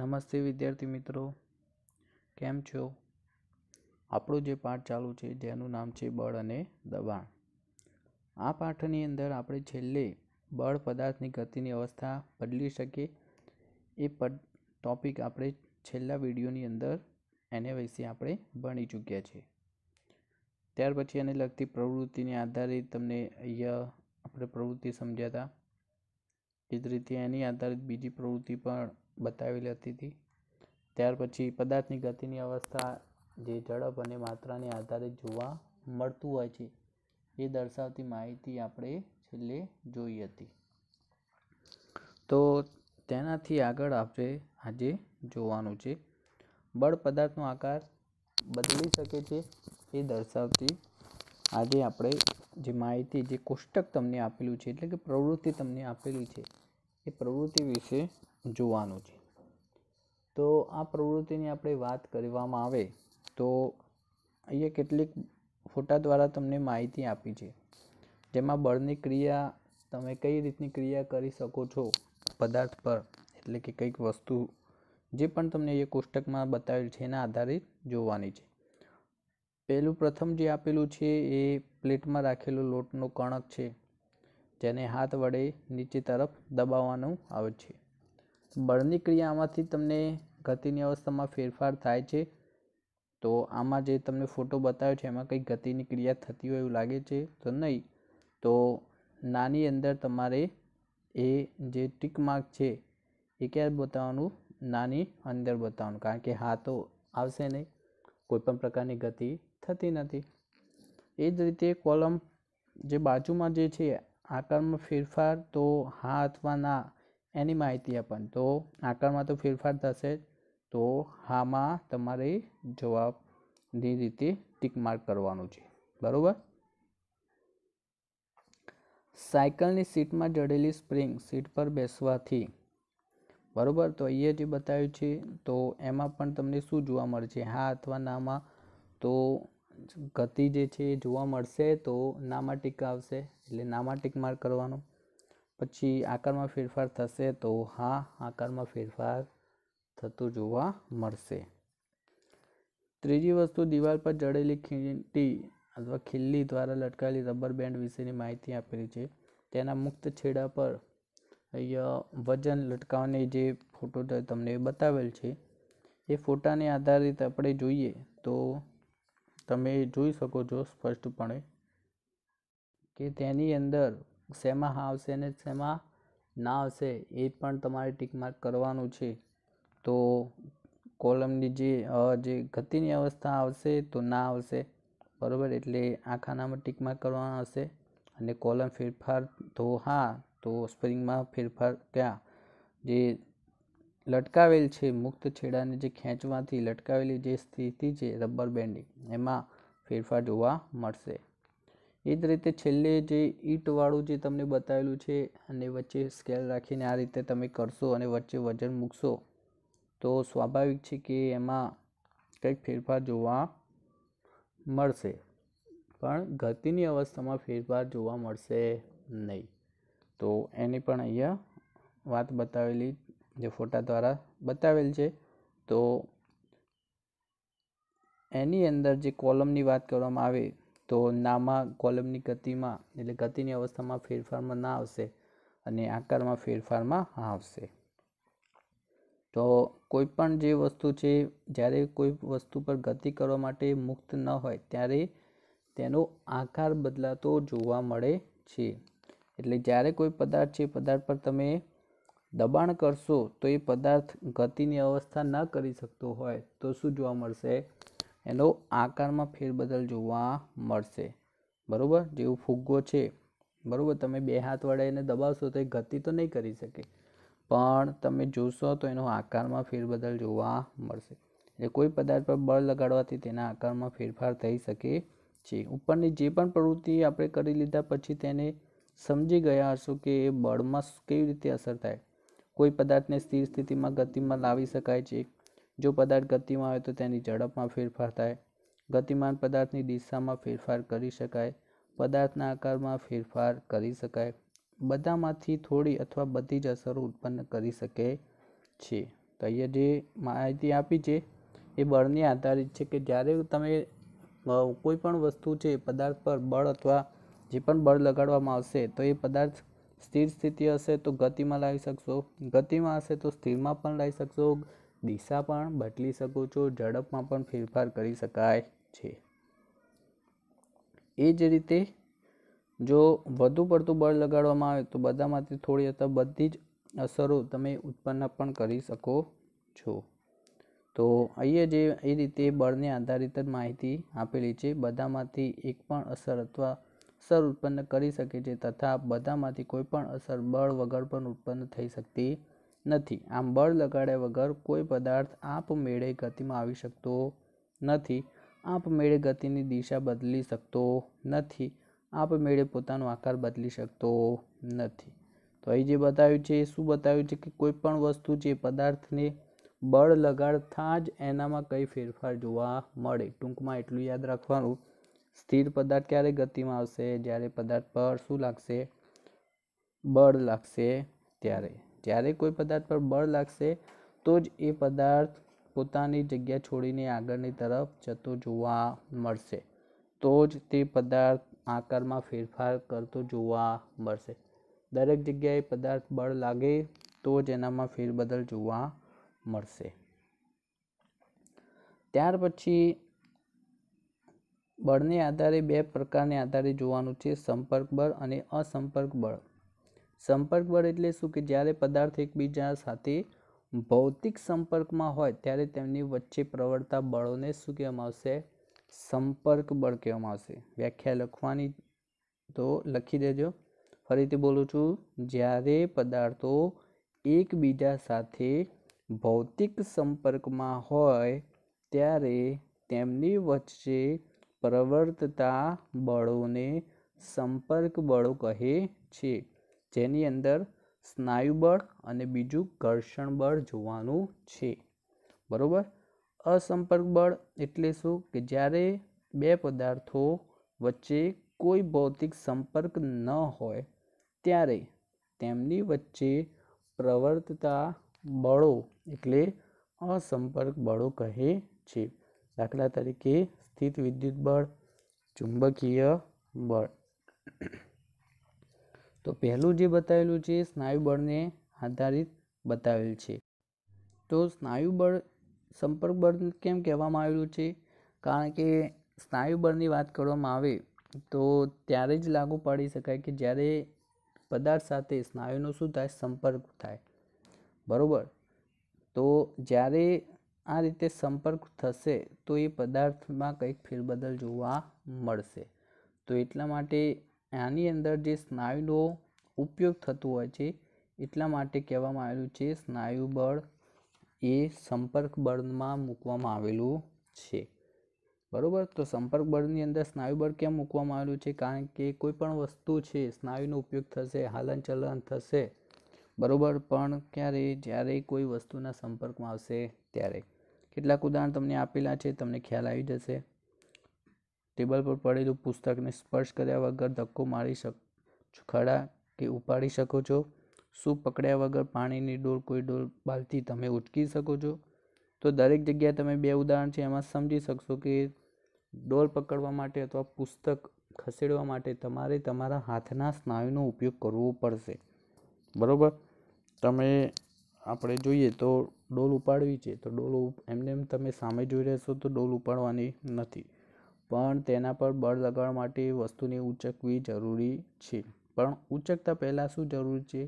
નમસ્તે વિદ્યાર્થી મિત્રો કેમ છો આપણો જે પાઠ ચાલુ છે જેનું નામ છે બળ અને દબાણ આ પાઠની અંદર આપણે છેલ્લે બળ પદાર્થની ગતિની અવસ્થા બદલી શકીએ એ પ ટોપિક આપણે છેલ્લા વિડીયોની અંદર એને વિશે આપણે ભણી ચૂક્યા છે ત્યાર પછી એને લગતી પ્રવૃત્તિને આધારે તમને અહીંયા આપણે પ્રવૃત્તિ સમજ્યા હતા એ જ રીતે એની આધારિત બીજી પ્રવૃત્તિ પણ બતાવેલી હતી ત્યાર પછી પદાર્થની ગતિની અવસ્થા જે ઝડપ અને માત્રાને આધારે જોવા મળતું હોય છે એ દર્શાવતી માહિતી આપણે છેલ્લે જોઈ હતી તો તેનાથી આગળ આપણે આજે જોવાનું છે બળ પદાર્થનો આકાર બદલી શકે છે એ દર્શાવતી આજે આપણે જે માહિતી જે કોષ્ટક તમને આપેલું છે એટલે કે પ્રવૃત્તિ તમને આપેલી છે એ પ્રવૃત્તિ વિશે જોવાનું છે તો આ પ્રવૃત્તિની આપણે વાત કરવામાં આવે તો અહીંયા કેટલીક ફોટા દ્વારા તમને માહિતી આપી છે જેમાં બળની ક્રિયા તમે કઈ રીતની ક્રિયા કરી શકો છો પદાર્થ પર એટલે કે કંઈક વસ્તુ જે પણ તમને એ કોષ્ટકમાં બતાવેલ છે એના આધારે જોવાની છે પહેલું પ્રથમ જે આપેલું છે એ પ્લેટમાં રાખેલો લોટનો કણક છે જેને હાથ વડે નીચે તરફ દબાવવાનું આવે છે બળની ક્રિયામાંથી તમને ગતિની અવસ્થામાં ફેરફાર થાય છે તો આમાં જે તમને ફોટો બતાવ્યો છે એમાં કંઈ ગતિની ક્રિયા થતી હોય એવું લાગે છે તો નહીં તો નાની અંદર તમારે એ જે ટીક માર્ક છે એ ક્યારે બતાવવાનું નાની અંદર બતાવવાનું કારણ કે હા તો આવશે નહીં કોઈપણ પ્રકારની ગતિ થતી નથી એ જ રીતે કોલમ જે બાજુમાં જે છે આકારમાં ફેરફાર તો હા અથવા ના એની માહિતી આપણ તો આકારમાં તો ફેરફાર થશે તો હામાં તમારે જવાબની રીતે ટીક માર્ક કરવાનું છે બરાબર સાયકલની સીટમાં જડેલી સ્પ્રિંગ સીટ પર બેસવાથી બરાબર તો અહીંયા જે બતાવ્યું છે તો એમાં પણ તમને શું જોવા મળશે હા અથવા નામાં તો ગતિ જે છે એ જોવા મળશે તો નામાં ટીક આવશે એટલે નામાં ટીક માર્ક કરવાનું પછી આકારમાં ફેરફાર થશે તો હા આકારમાં ફેરફાર થતો જોવા મળશે ત્રીજી વસ્તુ દિવાલ પર જડેલી ખીંટી અથવા ખીલ્લી દ્વારા લટકાયેલી રબર બેન્ડ વિશેની માહિતી આપેલી છે તેના મુક્ત છેડા પર અહીંયા વજન લટકાવવાની જે ફોટો તમને બતાવેલ છે એ ફોટાને આધારિત આપણે જોઈએ તો તમે જોઈ શકો છો સ્પષ્ટપણે કે તેની અંદર શેમાં હા આવશે અને શેમાં ના આવશે એ પણ તમારે ટિક માર્ક કરવાનું છે તો કોલમની જે જે ગતિની અવસ્થા આવશે તો ના આવશે બરાબર એટલે આ ખાનામાં માર્ક કરવાના હશે અને કોલમ ફેરફાર તો હા તો સ્પ્રિંગમાં ફેરફાર ક્યાં જે લટકાવેલ છે મુક્ત છેડાને જે ખેંચવાથી લટકાવેલી જે સ્થિતિ છે રબર બેન્ડિંગ એમાં ફેરફાર જોવા મળશે એ જ રીતે છેલ્લે જે ઈંટવાળું જે તમને બતાવેલું છે અને વચ્ચે સ્કેલ રાખીને આ રીતે તમે કરશો અને વચ્ચે વજન મૂકશો તો સ્વાભાવિક છે કે એમાં કંઈક ફેરફાર જોવા મળશે પણ ગતિની અવસ્થામાં ફેરફાર જોવા મળશે નહીં તો એની પણ અહીંયા વાત બતાવેલી જે ફોટા દ્વારા બતાવેલ છે તો એની અંદર જે કોલમની વાત કરવામાં આવે તો નામાં કોલમની ગતિમાં એટલે ગતિની અવસ્થામાં ફેરફારમાં ના આવશે અને આકારમાં ફેરફારમાં આવશે તો કોઈ પણ જે વસ્તુ છે જ્યારે કોઈ વસ્તુ પર ગતિ કરવા માટે મુક્ત ન હોય ત્યારે તેનો આકાર બદલાતો જોવા મળે છે એટલે જ્યારે કોઈ પદાર્થ છે પદાર્થ પર તમે દબાણ કરશો તો એ પદાર્થ ગતિની અવસ્થા ન કરી શકતો હોય તો શું જોવા મળશે એનો આકારમાં ફેરબદલ જોવા મળશે બરાબર જેવો ફુગ્ગો છે બરાબર તમે બે હાથ વડે એને દબાવશો તો એ ગતિ તો નહીં કરી શકે પણ તમે જોશો તો એનો આકારમાં ફેરબદલ જોવા મળશે એટલે કોઈ પદાર્થ પર બળ લગાડવાથી તેના આકારમાં ફેરફાર થઈ શકે છે ઉપરની જે પણ પ્રવૃત્તિ આપણે કરી લીધા પછી તેને સમજી ગયા હશો કે એ બળમાં કેવી રીતે અસર થાય કોઈ પદાર્થને સ્થિર સ્થિતિમાં ગતિમાં લાવી શકાય છે જો પદાર્થ ગતિમાં હોય તો તેની ઝડપમાં ફેરફાર થાય ગતિમાન પદાર્થની દિશામાં ફેરફાર કરી શકાય પદાર્થના આકારમાં ફેરફાર કરી શકાય બધામાંથી થોડી અથવા બધી જ અસરો ઉત્પન્ન કરી શકે છે તો અહીંયા જે માહિતી આપી છે એ બળને આધારિત છે કે જ્યારે તમે કોઈ પણ વસ્તુ છે પદાર્થ પર બળ અથવા જે પણ બળ લગાડવામાં આવશે તો એ પદાર્થ સ્થિર સ્થિતિ હશે તો ગતિમાં લાવી શકશો ગતિમાં હશે તો સ્થિરમાં પણ લાવી શકશો દિશા પણ બદલી શકો છો ઝડપમાં પણ ફેરફાર કરી શકાય છે એ જ રીતે જો વધુ પડતું બળ લગાડવામાં આવે તો બધામાંથી થોડી અથવા બધી જ અસરો તમે ઉત્પન્ન પણ કરી શકો છો તો અહીંયા જે એ રીતે બળને આધારિત જ માહિતી આપેલી છે બધામાંથી એક પણ અસર અથવા અસર ઉત્પન્ન કરી શકે છે તથા બધામાંથી કોઈ પણ અસર બળ વગર પણ ઉત્પન્ન થઈ શકતી નથી આમ બળ લગાડ્યા વગર કોઈ પદાર્થ આપમેળે ગતિમાં આવી શકતો નથી આપમેળે ગતિની દિશા બદલી શકતો નથી આપમેળે પોતાનો આકાર બદલી શકતો નથી તો અહીં જે બતાવ્યું છે એ શું બતાવ્યું છે કે કોઈ પણ વસ્તુ જે પદાર્થને બળ લગાડતા જ એનામાં કંઈ ફેરફાર જોવા મળે ટૂંકમાં એટલું યાદ રાખવાનું સ્થિર પદાર્થ ક્યારે ગતિમાં આવશે જ્યારે પદાર્થ પર શું લાગશે બળ લાગશે ત્યારે જ્યારે કોઈ પદાર્થ પર બળ લાગશે તો જ એ પદાર્થ પોતાની જગ્યા છોડીને આગળની તરફ જતો જોવા મળશે તો જ તે પદાર્થ આકારમાં ફેરફાર કરતો જોવા મળશે દરેક જગ્યાએ પદાર્થ બળ લાગે તો જ એનામાં ફેરબદલ જોવા મળશે ત્યાર પછી બળને આધારે બે પ્રકારને આધારે જોવાનું છે સંપર્ક બળ અને અસંપર્ક બળ સંપર્ક બળ એટલે શું કે જ્યારે પદાર્થ એકબીજા સાથે ભૌતિક સંપર્કમાં હોય ત્યારે તેમની વચ્ચે પ્રવર્તા બળોને શું કહેવામાં આવશે સંપર્ક બળ કહેવામાં આવશે વ્યાખ્યા લખવાની તો લખી દેજો ફરીથી બોલું છું જ્યારે પદાર્થો એકબીજા સાથે ભૌતિક સંપર્કમાં હોય ત્યારે તેમની વચ્ચે પ્રવર્તતા બળોને સંપર્ક બળો કહે છે જેની અંદર સ્નાયુ બળ અને બીજું ઘર્ષણ બળ જોવાનું છે બરાબર અસંપર્ક બળ એટલે શું કે જ્યારે બે પદાર્થો વચ્ચે કોઈ ભૌતિક સંપર્ક ન હોય ત્યારે તેમની વચ્ચે પ્રવર્તતા બળો એટલે અસંપર્ક બળો કહે છે દાખલા તરીકે સ્થિત વિદ્યુત બળ ચુંબકીય બળ તો પહેલું જે બતાવેલું છે સ્નાયુ બળને આધારિત બતાવેલ છે તો સ્નાયુ બળ સંપર્ક બળ કેમ કહેવામાં આવેલું છે કારણ કે સ્નાયુ બળની વાત કરવામાં આવે તો ત્યારે જ લાગુ પાડી શકાય કે જ્યારે પદાર્થ સાથે સ્નાયુનો શું થાય સંપર્ક થાય બરાબર તો જ્યારે આ રીતે સંપર્ક થશે તો એ પદાર્થમાં કંઈક ફેરબદલ જોવા મળશે તો એટલા માટે આની અંદર જે સ્નાયુનો ઉપયોગ થતો હોય છે એટલા માટે કહેવામાં આવેલું છે સ્નાયુ બળ એ સંપર્ક બળમાં મૂકવામાં આવેલું છે બરાબર તો સંપર્ક બળની અંદર સ્નાયુ બળ કેમ મૂકવામાં આવેલું છે કારણ કે કોઈ પણ વસ્તુ છે સ્નાયુનો ઉપયોગ થશે હાલન થશે બરાબર પણ ક્યારે જ્યારે કોઈ વસ્તુના સંપર્કમાં આવશે ત્યારે કેટલાક ઉદાહરણ તમને આપેલા છે તમને ખ્યાલ આવી જશે ટેબલ પર પડેલું પુસ્તકને સ્પર્શ કર્યા વગર ધક્કો મારી શક ખડા કે ઉપાડી શકો છો શું પકડ્યા વગર પાણીની ડોલ કોઈ ડોલ બાલથી તમે ઉચકી શકો છો તો દરેક જગ્યાએ તમે બે ઉદાહરણ છે એમાં સમજી શકશો કે ડોલ પકડવા માટે અથવા પુસ્તક ખસેડવા માટે તમારે તમારા હાથના સ્નાયુનો ઉપયોગ કરવો પડશે બરાબર તમે આપણે જોઈએ તો ડોલ ઉપાડવી છે તો ડોલ એમને એમ તમે સામે જોઈ રહેશો તો ડોલ ઉપાડવાની નથી પણ તેના પર બળ લગાવવા માટે વસ્તુને ઉંચકવી જરૂરી છે પણ ઉંચકતા પહેલાં શું જરૂરી છે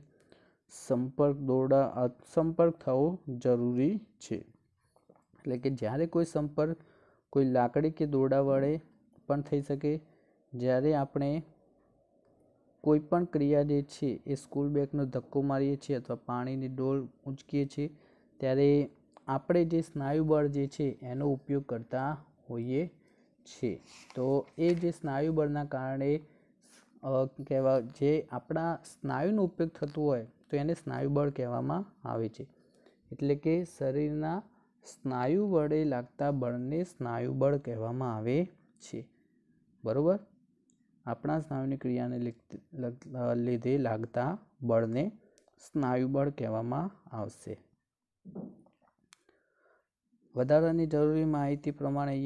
સંપર્ક દોરડા સંપર્ક થવો જરૂરી છે એટલે કે જ્યારે કોઈ સંપર્ક કોઈ લાકડી કે દોરડા વડે પણ થઈ શકે જ્યારે આપણે કોઈ પણ ક્રિયા જે છે એ સ્કૂલ બેગનો ધક્કો મારીએ છીએ અથવા પાણીની ડોલ ઊંચકીએ છીએ ત્યારે આપણે જે સ્નાયુ બળ જે છે એનો ઉપયોગ કરતા હોઈએ છે તો એ જે સ્નાયુ બળના કારણે કહેવા જે આપણા સ્નાયુનો ઉપયોગ થતો હોય તો એને સ્નાયુબળ કહેવામાં આવે છે એટલે કે શરીરના સ્નાયુ વડે લાગતા બળને સ્નાયુબળ કહેવામાં આવે છે બરાબર આપણા સ્નાયુની ક્રિયાને લીધે લાગતા બળને સ્નાયુબળ કહેવામાં આવશે વધારાની જરૂરી માહિતી પ્રમાણે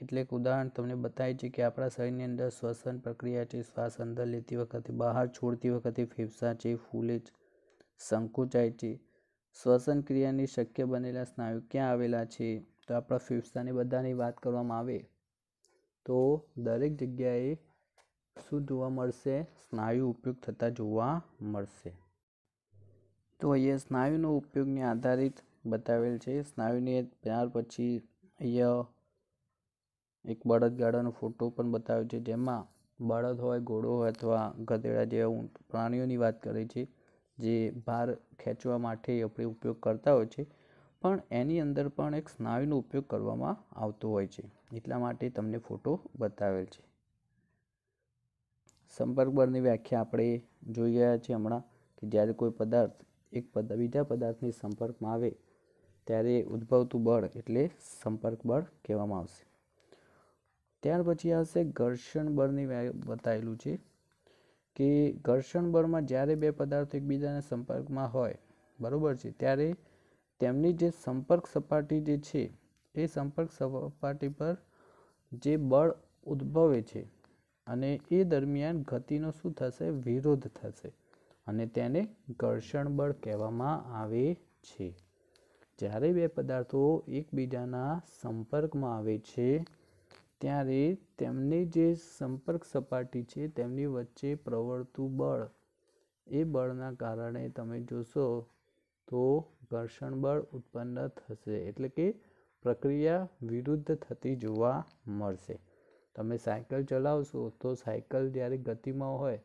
કેટલેક ઉદાહરણ તમને બતાવે છે કે આપણા શરીરની અંદર શ્વસન પ્રક્રિયા છે શ્વાસ અંદર લેતી વખતે બહાર છોડતી વખતે ફેફસા છે ફૂલે છે સંકોચાય છે શ્વસન ક્રિયાની શક્ય બનેલા સ્નાયુ ક્યાં આવેલા છે તો આપણા ફેફસાની બધાની વાત કરવામાં આવે તો દરેક જગ્યાએ શું જોવા મળશે સ્નાયુ ઉપયોગ થતા જોવા મળશે તો અહીંયા સ્નાયુનો ઉપયોગને આધારિત બતાવેલ છે સ્નાયુને ત્યાર પછી અહીંયા એક બળદ ગાડાનો ફોટો પણ બતાવ્યો છે જેમાં બળદ હોય ઘોડો હોય અથવા ગધેડા જેવા ઊંટ પ્રાણીઓની વાત કરે છે જે ભાર ખેંચવા માટે આપણે ઉપયોગ કરતા હોય છે પણ એની અંદર પણ એક સ્નાયુનો ઉપયોગ કરવામાં આવતો હોય છે એટલા માટે તમને ફોટો બતાવેલ છે સંપર્ક બળની વ્યાખ્યા આપણે જોઈ ગયા છીએ હમણાં કે જ્યારે કોઈ પદાર્થ એક પદ બીજા પદાર્થની સંપર્કમાં આવે ત્યારે ઉદ્ભવતું બળ એટલે સંપર્ક બળ કહેવામાં આવશે ત્યાર પછી આવશે ઘર્ષણ બળની બતાવેલું છે કે ઘર્ષણ બળમાં જ્યારે બે પદાર્થો એકબીજાના સંપર્કમાં હોય બરાબર છે ત્યારે તેમની જે સંપર્ક સપાટી જે છે એ સંપર્ક સપાટી પર જે બળ ઉદ્ભવે છે અને એ દરમિયાન ગતિનો શું થશે વિરોધ થશે અને તેને ઘર્ષણ બળ કહેવામાં આવે છે જ્યારે બે પદાર્થો એકબીજાના સંપર્કમાં આવે છે ત્યારે તેમની જે સંપર્ક સપાટી છે તેમની વચ્ચે પ્રવર્તું બળ એ બળના કારણે તમે જોશો તો ઘર્ષણ બળ ઉત્પન્ન થશે એટલે કે પ્રક્રિયા વિરુદ્ધ થતી જોવા મળશે તમે સાયકલ ચલાવશો તો સાયકલ જ્યારે ગતિમાં હોય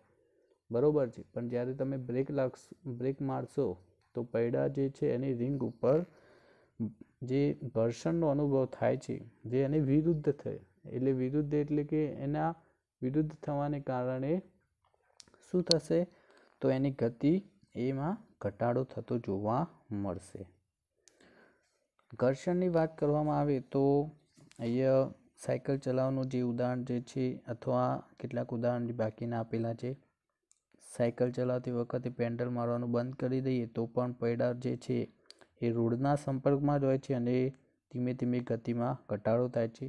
બરાબર છે પણ જ્યારે તમે બ્રેક લાગશ બ્રેક મારશો તો પૈડા જે છે એની રિંગ ઉપર જે ઘર્ષણનો અનુભવ થાય છે જે એની વિરુદ્ધ થાય એટલે વિરુદ્ધ એટલે કે એના વિરુદ્ધ થવાને કારણે શું થશે તો એની ગતિ એમાં ઘટાડો થતો જોવા મળશે ઘર્ષણની વાત કરવામાં આવે તો અહીંયા સાયકલ ચલાવવાનું જે ઉદાહરણ જે છે અથવા કેટલાક ઉદાહરણ બાકીના આપેલા છે સાયકલ ચલાવતી વખતે પેન્ડલ મારવાનું બંધ કરી દઈએ તો પણ પૈડા જે છે એ રોડના સંપર્કમાં જ હોય છે અને ધીમે ધીમે ગતિમાં ઘટાડો થાય છે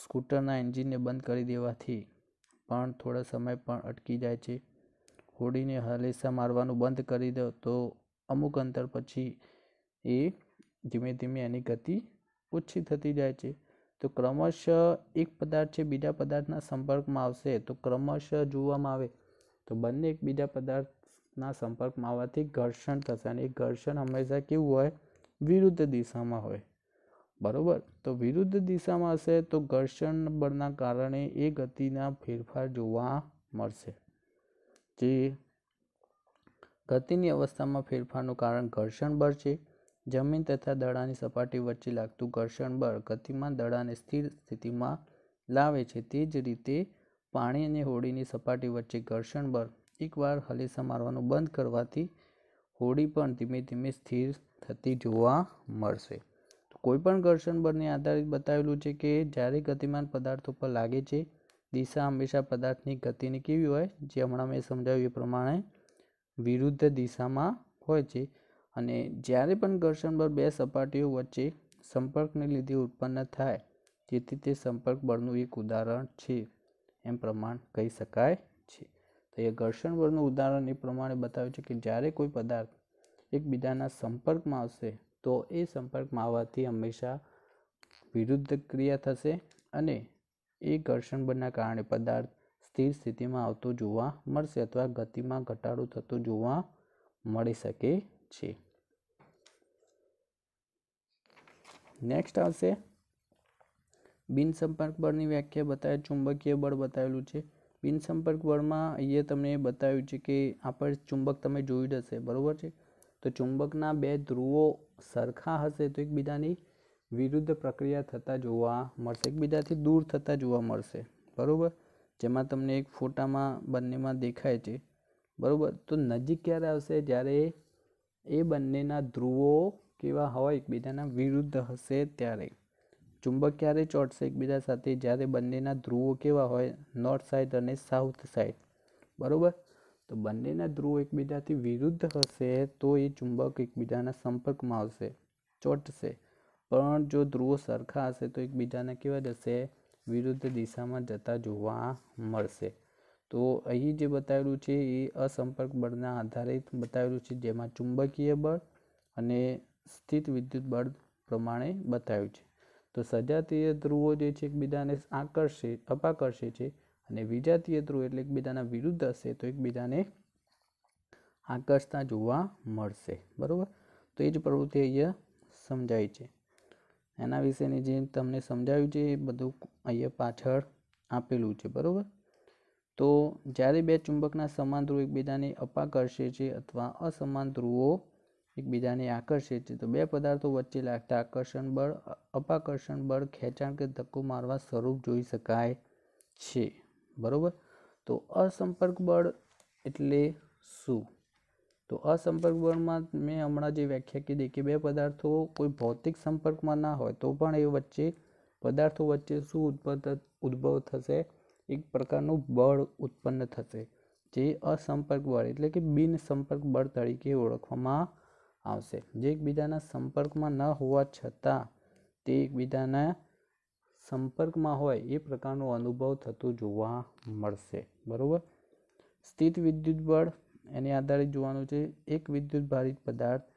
સ્કૂટરના એન્જિનને બંધ કરી દેવાથી પણ થોડા સમય પણ અટકી જાય છે હોડીને હલેસા મારવાનું બંધ કરી દો તો અમુક અંતર પછી એ ધીમે ધીમે એની ગતિ ઓછી થતી જાય છે તો ક્રમશઃ એક પદાર્થ છે બીજા પદાર્થના સંપર્કમાં આવશે તો ક્રમશઃ જોવામાં આવે તો બંને એકબીજા પદાર્થના સંપર્કમાં આવવાથી ઘર્ષણ થશે અને એ ઘર્ષણ હંમેશા કેવું હોય વિરુદ્ધ દિશામાં હોય બરાબર તો વિરુદ્ધ દિશામાં હશે તો ઘર્ષણ બળના કારણે એ ગતિના ફેરફાર જોવા મળશે જે ગતિની અવસ્થામાં ફેરફારનું કારણ ઘર્ષણ બળ છે જમીન તથા દડાની સપાટી વચ્ચે લાગતું ઘર્ષણ બળ ગતિમાન દડાને સ્થિર સ્થિતિમાં લાવે છે તે જ રીતે પાણી અને હોડીની સપાટી વચ્ચે ઘર્ષણ બળ એકવાર હલીસા મારવાનું બંધ કરવાથી હોડી પણ ધીમે ધીમે સ્થિર થતી જોવા મળશે કોઈપણ ઘર્ષણ બળને આધારિત બતાવેલું છે કે જ્યારે ગતિમાન પદાર્થો પર લાગે છે દિશા હંમેશા પદાર્થની ગતિને કેવી હોય જે હમણાં મેં સમજાવ્યું એ પ્રમાણે વિરુદ્ધ દિશામાં હોય છે અને જ્યારે પણ ઘર્ષણ બળ બે સપાટીઓ વચ્ચે સંપર્કને લીધે ઉત્પન્ન થાય જેથી તે સંપર્ક બળનું એક ઉદાહરણ છે એમ પ્રમાણ કહી શકાય છે તો એ ઘર્ષણ બળનું ઉદાહરણ એ પ્રમાણે બતાવ્યું છે કે જ્યારે કોઈ પદાર્થ એકબીજાના સંપર્કમાં આવશે તો એ સંપર્કમાં આવવાથી હંમેશા વિરુદ્ધ ક્રિયા થશે અને એ ઘર્ષણ બળના કારણે પદાર્થ સ્થિર સ્થિતિમાં આવતો જોવા મળશે અથવા ગતિમાં ઘટાડો થતો જોવા મળી શકે છે નેક્સ્ટ આવશે બિનસંપર્ક બળની વ્યાખ્યા બતાવે ચુંબકીય બળ બતાવેલું છે બિનસંપર્ક બળમાં અહીંયા તમને બતાવ્યું છે કે આપણે ચુંબક તમે જોયું જ હશે બરાબર છે તો ચુંબકના બે ધ્રુવો સરખા હશે તો એકબીજાની વિરુદ્ધ પ્રક્રિયા થતાં જોવા મળશે એકબીજાથી દૂર થતાં જોવા મળશે બરાબર જેમાં તમને એક ફોટામાં બંનેમાં દેખાય છે બરાબર તો નજીક ક્યારે આવશે જ્યારે એ બંનેના ધ્રુવો કેવા હોય એકબીજાના વિરુદ્ધ હશે ત્યારે ચુંબક ક્યારે ચોટશે એકબીજા સાથે જ્યારે બંનેના ધ્રુવો કેવા હોય નોર્થ સાઈડ અને સાઉથ સાઈડ બરાબર તો બંનેના ધ્રુવ એકબીજાથી વિરુદ્ધ હશે તો એ ચુંબક એકબીજાના સંપર્કમાં આવશે ચોટશે પણ જો ધ્રુવો સરખા હશે તો એકબીજાને કેવા જશે વિરુદ્ધ દિશામાં જતા જોવા મળશે તો અહીં જે બતાવેલું છે એ અસંપર્ક બળના આધારિત બતાવેલું છે જેમાં ચુંબકીય બળ અને સ્થિત વિદ્યુત બળ પ્રમાણે બતાવ્યું છે તો સજાતીય ધ્રુવો જે છે એકબીજાને આકર્ષે અપાકર્ષે છે અને વિજાતીય ધ્રુવ એટલે એકબીજાના વિરુદ્ધ હશે તો એકબીજાને આકર્ષતા જોવા મળશે બરાબર તો એ જ પ્રવૃત્તિ અહીંયા સમજાય છે એના વિશેની જે તમને સમજાવ્યું છે એ બધું અહીંયા પાછળ આપેલું છે બરાબર તો જ્યારે બે ચુંબકના સમાન ધ્રુવ એકબીજાને અપાકર્ષે છે અથવા અસમાન ધ્રુવો એકબીજાને આકર્ષે છે તો બે પદાર્થો વચ્ચે લાગતા આકર્ષણ બળ અપાકર્ષણ બળ ખેંચાણ કે ધક્કો મારવા સ્વરૂપ જોઈ શકાય છે બરાબર તો અસંપર્ક બળ એટલે શું તો અસંપર્ક બળમાં મેં હમણાં જે વ્યાખ્યા કીધી કે બે પદાર્થો કોઈ ભૌતિક સંપર્કમાં ના હોય તો પણ એ વચ્ચે પદાર્થો વચ્ચે શું ઉત્પન્ન ઉદ્ભવ થશે એક પ્રકારનું બળ ઉત્પન્ન થશે જે અસંપર્ક બળ એટલે કે બિન સંપર્ક બળ તરીકે ઓળખવામાં આવશે જે એકબીજાના સંપર્કમાં ન હોવા છતાં તે એકબીજાના સંપર્કમાં હોય એ પ્રકારનો અનુભવ થતો જોવા મળશે બરાબર સ્થિત વિદ્યુત બળ એને આધારે જોવાનું છે એક વિદ્યુત ભારિત પદાર્થ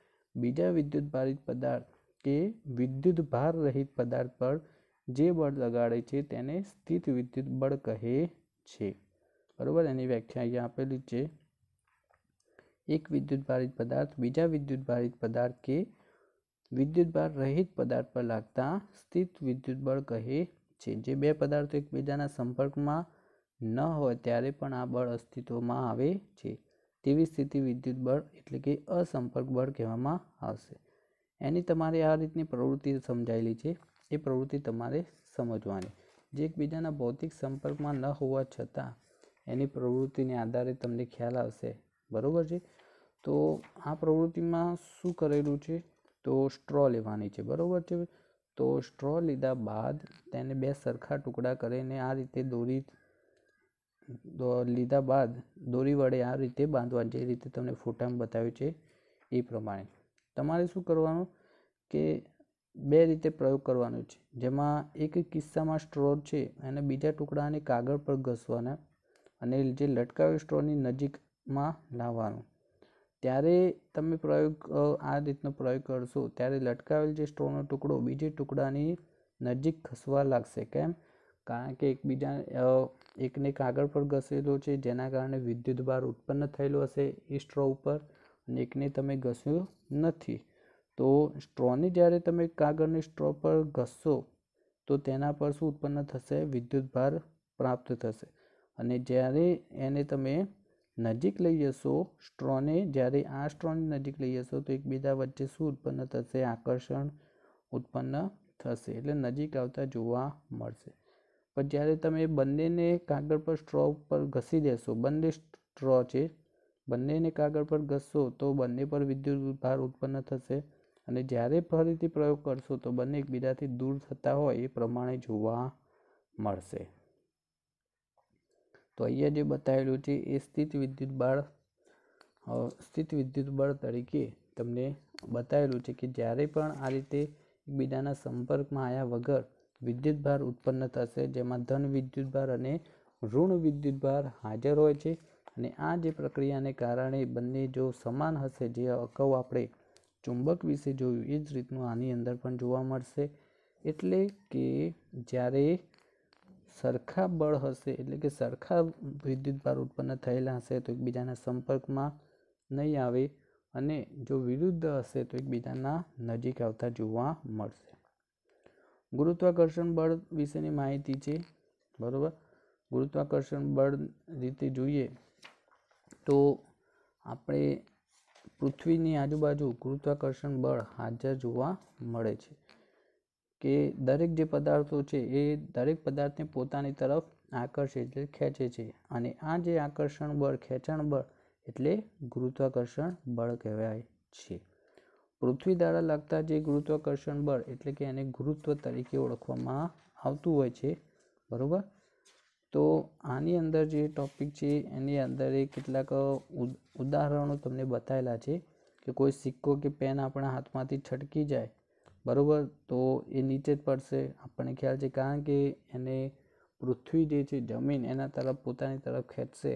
બીજા વિદ્યુત ભારિત પદાર્થ કે વિદ્યુત ભાર રહિત પદાર્થ પર જે બળ લગાડે છે તેને સ્થિત વિદ્યુત બળ કહે છે બરાબર એની વ્યાખ્યા અહીંયા આપેલી છે એક વિદ્યુત ભારિત પદાર્થ બીજા વિદ્યુત ભારિત પદાર્થ કે વિદ્યુતભાર રહિત પદાર્થ પર લાગતા સ્થિત વિદ્યુતબળ કહે છે જે બે પદાર્થો એકબીજાના સંપર્કમાં ન હોય ત્યારે પણ આ બળ અસ્તિત્વમાં આવે છે તેવી સ્થિતિ વિદ્યુત બળ એટલે કે અસંપર્ક બળ કહેવામાં આવશે એની તમારે આ રીતની પ્રવૃત્તિ સમજાયેલી છે એ પ્રવૃત્તિ તમારે સમજવાની જે એકબીજાના ભૌતિક સંપર્કમાં ન હોવા છતાં એની પ્રવૃત્તિને આધારે તમને ખ્યાલ આવશે બરાબર છે તો આ પ્રવૃત્તિમાં શું કરેલું છે તો સ્ટ્રો લેવાની છે બરાબર છે તો સ્ટ્રો લીધા બાદ તેને બે સરખા ટુકડા કરીને આ રીતે દોરી લીધા બાદ દોરી વડે આ રીતે બાંધવા જે રીતે તમને ફોટામાં બતાવ્યું છે એ પ્રમાણે તમારે શું કરવાનું કે બે રીતે પ્રયોગ કરવાનો છે જેમાં એક કિસ્સામાં સ્ટ્રો છે અને બીજા ટુકડાને કાગળ પર ઘસવાના અને જે લટકાવ્યો સ્ટ્રોની નજીકમાં લાવવાનું ત્યારે તમે પ્રયોગ આ રીતનો પ્રયોગ કરશો ત્યારે લટકાવેલ જે સ્ટ્રોનો ટુકડો બીજી ટુકડાની નજીક ખસવા લાગશે કેમ કારણ કે એકબીજા એકને કાગળ પર ઘસેલો છે જેના કારણે વિદ્યુત ભાર ઉત્પન્ન થયેલો હશે એ સ્ટ્રો ઉપર અને એકને તમે ઘસ્યો નથી તો સ્ટ્રોને જ્યારે તમે કાગળની સ્ટ્રો પર ઘસશો તો તેના પર શું ઉત્પન્ન થશે વિદ્યુત ભાર પ્રાપ્ત થશે અને જ્યારે એને તમે નજીક લઈ જશો સ્ટ્રોને જ્યારે આ સ્ટ્રોની નજીક લઈ જશો તો એકબીજા વચ્ચે શું ઉત્પન્ન થશે આકર્ષણ ઉત્પન્ન થશે એટલે નજીક આવતા જોવા મળશે પણ જ્યારે તમે બંનેને કાગળ પર સ્ટ્રો ઉપર ઘસી દેશો બંને સ્ટ્રો છે બંનેને કાગળ પર ઘસશો તો બંને પર વિદ્યુત ભાર ઉત્પન્ન થશે અને જ્યારે ફરીથી પ્રયોગ કરશો તો બંને એકબીજાથી દૂર થતા હોય એ પ્રમાણે જોવા મળશે તો અહીંયા જે બતાવેલું છે એ સ્થિત વિદ્યુત બળ સ્થિત વિદ્યુત બળ તરીકે તમને બતાવેલું છે કે જ્યારે પણ આ રીતે એકબીજાના સંપર્કમાં આવ્યા વગર વિદ્યુત ભાર ઉત્પન્ન થશે જેમાં ધન વિદ્યુત ભાર અને ઋણ વિદ્યુત ભાર હાજર હોય છે અને આ જે પ્રક્રિયાને કારણે બંને જો સમાન હશે જે અગાઉ આપણે ચુંબક વિશે જોયું એ જ રીતનું આની અંદર પણ જોવા મળશે એટલે કે જ્યારે સરખા બળ હશે એટલે કે સરખા વિદ્યુતભાર ઉત્પન્ન થયેલા હશે તો એકબીજાના સંપર્કમાં નહીં આવે અને જો વિરુદ્ધ હશે તો એકબીજાના નજીક આવતા જોવા મળશે ગુરુત્વાકર્ષણ બળ વિશેની માહિતી છે બરાબર ગુરુત્વાકર્ષણ બળ રીતે જોઈએ તો આપણે પૃથ્વીની આજુબાજુ ગુરુત્વાકર્ષણ બળ હાજર જોવા મળે છે કે દરેક જે પદાર્થો છે એ દરેક પદાર્થને પોતાની તરફ આકર્ષે એટલે ખેંચે છે અને આ જે આકર્ષણ બળ ખેંચાણ બળ એટલે ગુરુત્વાકર્ષણ બળ કહેવાય છે પૃથ્વી દ્વારા લાગતા જે ગુરુત્વાકર્ષણ બળ એટલે કે એને ગુરુત્વ તરીકે ઓળખવામાં આવતું હોય છે બરાબર તો આની અંદર જે ટૉપિક છે એની અંદર એ કેટલાક ઉદાહરણો તમને બતાવેલા છે કે કોઈ સિક્કો કે પેન આપણા હાથમાંથી છટકી જાય બરાબર તો એ નીચે જ પડશે આપણને ખ્યાલ છે કારણ કે એને પૃથ્વી જે છે જમીન એના તરફ પોતાની તરફ ખેંચશે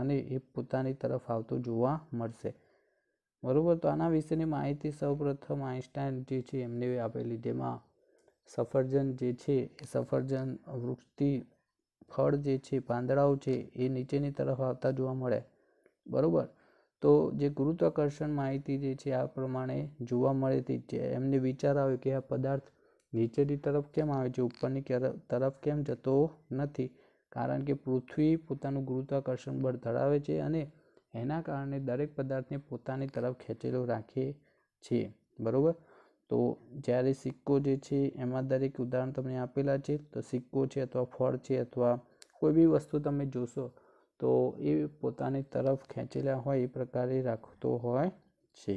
અને એ પોતાની તરફ આવતો જોવા મળશે બરાબર તો આના વિશેની માહિતી સૌપ્રથમ આઈન્સ્ટાઈન જે છે એમને આપેલી જેમાં સફરજન જે છે એ સફરજન વૃક્ષથી ફળ જે છે પાંદડાઓ છે એ નીચેની તરફ આવતા જોવા મળે બરાબર તો જે ગુરુત્વાકર્ષણ માહિતી જે છે આ પ્રમાણે જોવા મળે જ છે એમને વિચાર આવ્યો કે આ પદાર્થ નીચેની તરફ કેમ આવે છે ઉપરની તરફ કેમ જતો નથી કારણ કે પૃથ્વી પોતાનું ગુરુત્વાકર્ષણ બળ ધરાવે છે અને એના કારણે દરેક પદાર્થને પોતાની તરફ ખેંચેલો રાખે છે બરાબર તો જ્યારે સિક્કો જે છે એમાં દરેક ઉદાહરણ તમને આપેલા છે તો સિક્કો છે અથવા ફળ છે અથવા કોઈ બી વસ્તુ તમે જોશો તો એ પોતાની તરફ ખેંચેલા હોય એ પ્રકારે રાખતો હોય છે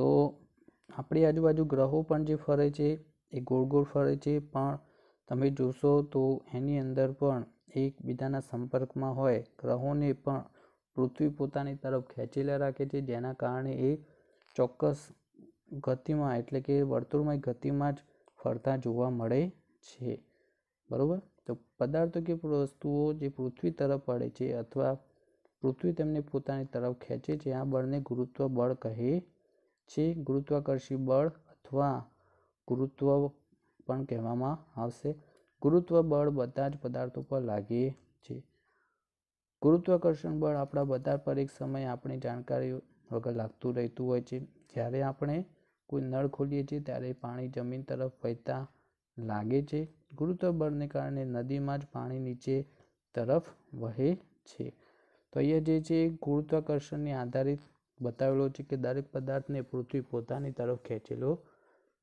તો આપણી આજુબાજુ ગ્રહો પણ જે ફરે છે એ ગોળ ગોળ ફરે છે પણ તમે જોશો તો એની અંદર પણ એકબીજાના સંપર્કમાં હોય ગ્રહોને પણ પૃથ્વી પોતાની તરફ ખેંચેલા રાખે છે જેના કારણે એ ચોક્કસ ગતિમાં એટલે કે વર્તુળમય ગતિમાં જ ફરતા જોવા મળે છે બરાબર તો પદાર્થો કે વસ્તુઓ જે પૃથ્વી તરફ પડે છે અથવા પૃથ્વી તેમને પોતાની તરફ ખેંચે છે આ બળને ગુરુત્વ બળ કહે છે ગુરુત્વાકર્ષી બળ અથવા ગુરુત્વ પણ કહેવામાં આવશે ગુરુત્વ બળ બધા જ પદાર્થો પર લાગે છે ગુરુત્વાકર્ષણ બળ આપણા બધા પર એક સમયે આપણી જાણકારી વગર લાગતું રહેતું હોય છે જ્યારે આપણે કોઈ નળ ખોલીએ છીએ ત્યારે પાણી જમીન તરફ વહેતા લાગે છે ગુરુત્વ બળને કારણે નદીમાં જ પાણી નીચે તરફ વહે છે તો અહીંયા જે છે ગુરુત્વાકર્ષણને આધારિત બતાવેલો છે કે દરેક પદાર્થને પૃથ્વી પોતાની તરફ ખેંચેલો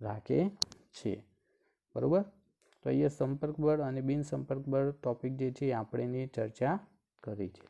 રાખે છે બરાબર તો અહીંયા સંપર્ક બળ અને બિનસંપર્ક બળ ટોપિક જે છે આપણે એની ચર્ચા કરી છે